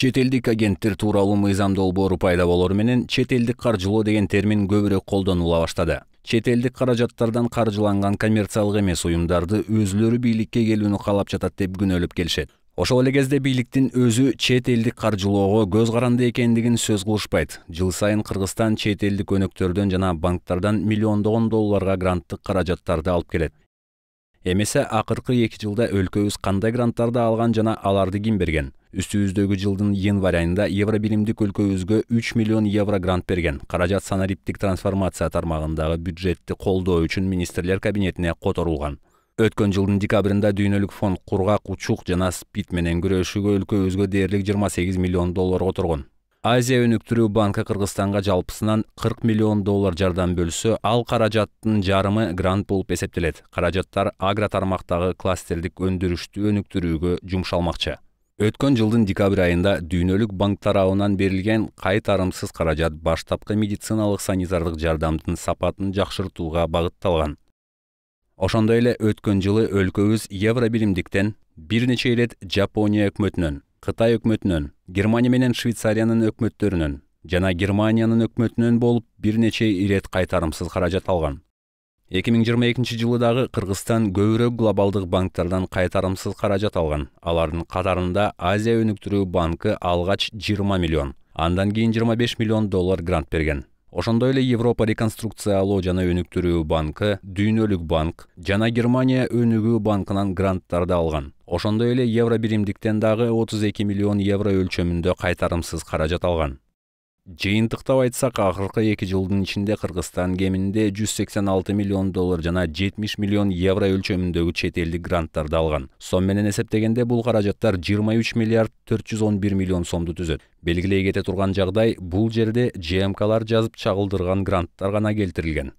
чет элдик агенттер тууралуу мыйзам долбоору пайда болору менен чет элдик каржылоо деген термин көбүрөөк колдонула баштады чет элдик каражаттардан каржыланган коммерциялык эмес уюмдарды өзүлөрү бийликке келүүнү каалап жатат деп күнөөлөп келишет ошол эле кезде бийликтин өзү чет элдик каржылоого көз каранды экендигин сөз кылышпайт жыл сайын кыргызстан чет элдик өнөктөрдөн жана банктардан миллиондогон долларга гранттык каражаттарды алып келет эмесе акыркы эки жылда өлкөбүз кандай гранттарды алган жана аларды ким берген үстүбүздөгү жылдын январь айында евробиримдик өлкөбүзгө үч миллион евро грант берген каражат санариптик трансформация тармагындагы бюджетти колдоо үчүн министрлер кабинетине которулган өткөн жылдын декабрында дүйнөлүк фонд кургак учук жана спид менен күрөшүүгө өлкөбүзгө дээрлик жыйырма сегиз миллион доллар которгон азия өнүктүрүү банкы кыргызстанга жалпысынан кырк миллион доллар жардам бөлсө ал каражаттын жарымы грант болуп эсептелет каражаттар агро тармактагы кластердик өндүрүштү өнүктүрүүгө жумшалмакчы өткөн жылдын декабрь айында дүйнөлүк банк тарабынан берилген кайтарымсыз каражат баштапкы медициналык санитардык жардамдын сапатын жакшыртууга багытталган ошондой эле өткөн жылы өлкөбүз евро биримдиктен бир нече ирет жапония өкмөтүнөн кытай өкмөтүнөн германия менен швейцариянын өкмөттөрүнөн жана германиянын өкмөтүнөн болуп бир нече ирет кайтарымсыз каражат алган 2022 жылы дагы кыргызстан көбүрөөк глобалдык қайтарымсыз кайтарымсыз каражат алган алардын азия өнүктүрүү банкы алгач 20 миллион андан кийин 25 миллион доллар грант берген ошондой эле европа реконструкциялоо жана өнүктүрүү банкы дүйнөлүк банк жана германия өнүгүү банкынан гранттарды алган ошондой эле евро биримдиктен дагы 32 миллион евро өлчөмүндө кайтарымсыз каражат алган жыйынтыктап айтсак акыркы эки жылдын ичинде кыргызстан кеминде 186 миллион доллар жана 70 миллион евро өлчөмүндөгү чет элдик гранттарды алган сом менен эсептегенде бул каражаттар 23 миллиард 411 миллион сомду түзөт белгилей кете турган жагдай бул жерде жмклар жазып чагылдырган гранттар гана келтирилген